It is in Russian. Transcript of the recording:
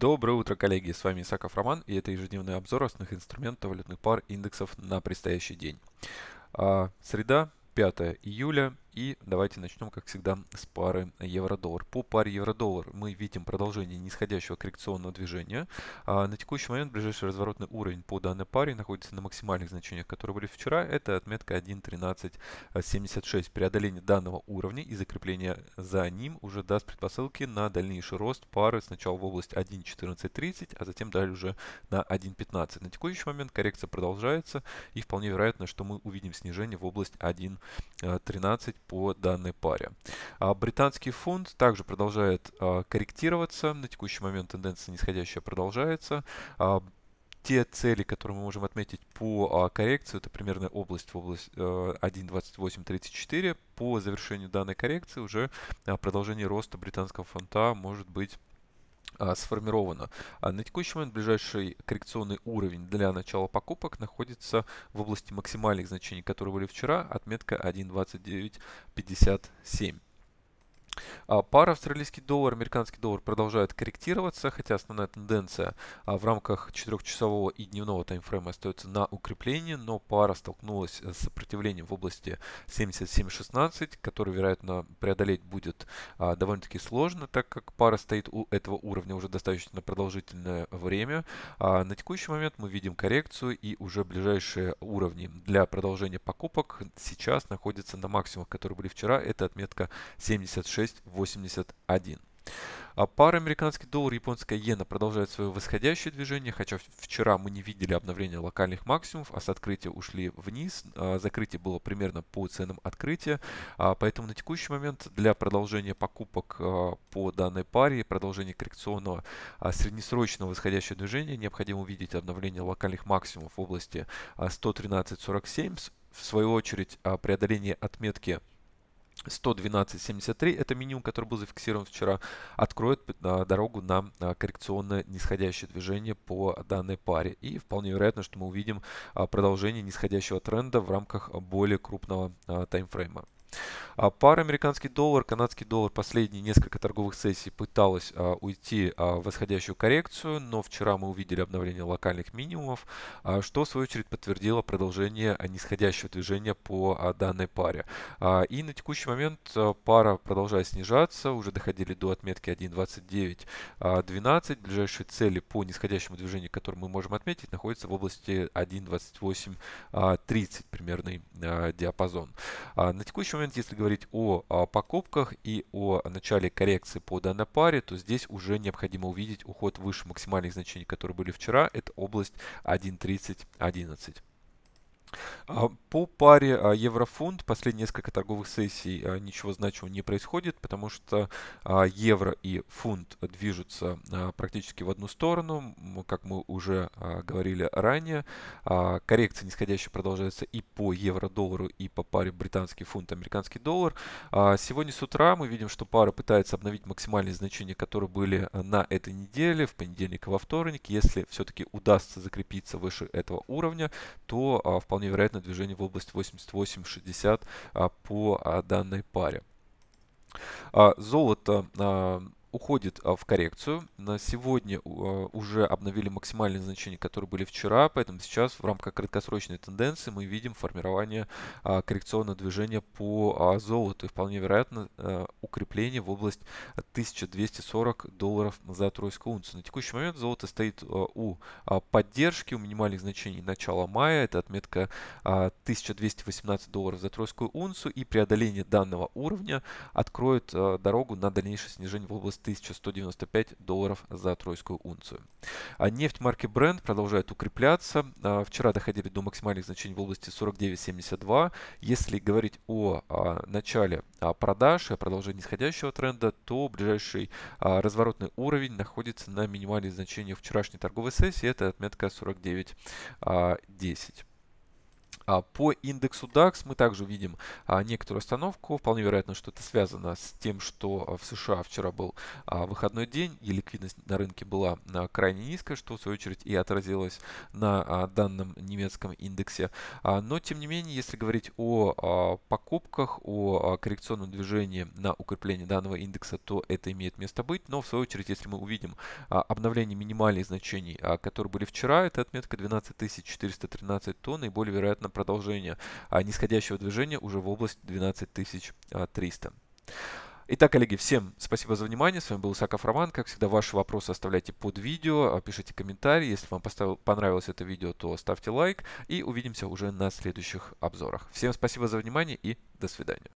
Доброе утро, коллеги! С вами Исаков Роман и это ежедневный обзор основных инструментов валютных пар индексов на предстоящий день. А, среда, 5 июля. И давайте начнем, как всегда, с пары евро-доллар. По паре евро-доллар мы видим продолжение нисходящего коррекционного движения. А на текущий момент ближайший разворотный уровень по данной паре находится на максимальных значениях, которые были вчера. Это отметка 1.1376. Преодоление данного уровня и закрепление за ним уже даст предпосылки на дальнейший рост пары сначала в область 1.1430, а затем далее уже на 1.15. На текущий момент коррекция продолжается и вполне вероятно, что мы увидим снижение в область 1.13 по данной паре. А британский фунт также продолжает а, корректироваться. На текущий момент тенденция нисходящая продолжается. А, те цели, которые мы можем отметить по коррекции, это примерно область в область э, а, 1.2834. По завершению данной коррекции уже продолжение роста британского фунта может быть а, сформировано. А на текущий момент ближайший коррекционный уровень для начала покупок находится в области максимальных значений, которые были вчера, отметка 1.2957. А, пара австралийский доллар, американский доллар продолжает корректироваться, хотя основная тенденция а, в рамках 4-часового и дневного таймфрейма остается на укреплении, но пара столкнулась с сопротивлением в области 77.16, который, вероятно, преодолеть будет а, довольно-таки сложно, так как пара стоит у этого уровня уже достаточно продолжительное время. На текущий момент мы видим коррекцию и уже ближайшие уровни для продолжения покупок сейчас находятся на максимумах, которые были вчера. Это отметка 76 6,81. А пара американский доллар, японская иена продолжает свое восходящее движение, хотя вчера мы не видели обновления локальных максимумов, а с открытия ушли вниз. А закрытие было примерно по ценам открытия, а поэтому на текущий момент для продолжения покупок а, по данной паре и продолжения коррекционного среднесрочного восходящего движения необходимо увидеть обновление локальных максимумов в области 113.47, в свою очередь преодоление отметки 112.73, это минимум, который был зафиксирован вчера, откроет а, дорогу на а, коррекционное нисходящее движение по данной паре. И вполне вероятно, что мы увидим а, продолжение нисходящего тренда в рамках более крупного таймфрейма. А пара американский доллар, канадский доллар последние несколько торговых сессий пыталась а, уйти а, в восходящую коррекцию, но вчера мы увидели обновление локальных минимумов, а, что в свою очередь подтвердило продолжение а, нисходящего движения по а, данной паре. А, и на текущий момент а, пара продолжает снижаться, уже доходили до отметки 1.29.12. А, Ближайшие цели по нисходящему движению, которые мы можем отметить, находятся в области 1.28.30 а, примерный а, диапазон. А, на текущий Enrichment, если говорить о, о а, покупках и о начале коррекции по данной паре, то здесь уже необходимо увидеть уход выше максимальных значений, которые были вчера. Это область 1.30.11. А, по паре а, еврофунт последние несколько торговых сессий а, ничего значимого не происходит, потому что евро и фунт движутся практически в одну сторону. Как мы уже говорили ранее, коррекция нисходящая продолжается и по евро-доллару, и по паре британский фунт-американский доллар. Сегодня с утра мы видим, что пара пытается обновить максимальные значения, которые были на этой неделе, в понедельник и во вторник. Если все-таки удастся закрепиться выше этого уровня, то вполне вполне вероятно движение в область 88-60 а, по а, данной паре. А, золото уходит а, в коррекцию. На сегодня э, уже обновили максимальные значения, которые были вчера, поэтому сейчас в рамках краткосрочной тенденции мы видим формирование а, коррекционного движения по а, золоту и вполне вероятно э, укрепление в область 1240 долларов за тройскую унцию. На текущий момент золото стоит э, у поддержки, у минимальных значений начала мая, это отметка 1218 долларов за тройскую унцию и преодоление данного уровня откроет дорогу на дальнейшее снижение в области 1195 долларов за тройскую унцию. А нефть марки Brent продолжает укрепляться. А, вчера доходили до максимальных значений в области 49.72. Если говорить о а, начале а, продаж и о продолжении нисходящего тренда, то ближайший разворотный уровень находится на минимальных значениях вчерашней торговой сессии. Это отметка 49.10. А, по индексу DAX мы также видим а, некоторую остановку. Вполне вероятно, что это связано с тем, что а, в США вчера был выходной день и ликвидность на рынке была крайне низкая, что в свою очередь и отразилось на данном немецком индексе. Но тем не менее, если говорить о покупках, о коррекционном движении на укрепление данного индекса, то это имеет место быть. Но в свою очередь, если мы увидим обновление минимальных значений, которые были вчера, это отметка 12413 тонн, наиболее вероятно на продолжение а нисходящего движения уже в область 12300. Итак, коллеги, всем спасибо за внимание. С вами был Исаков Роман. Как всегда, ваши вопросы оставляйте под видео, а пишите комментарии. Если вам поставил, понравилось это видео, то ставьте лайк. И увидимся уже на следующих обзорах. Всем спасибо за внимание и до свидания.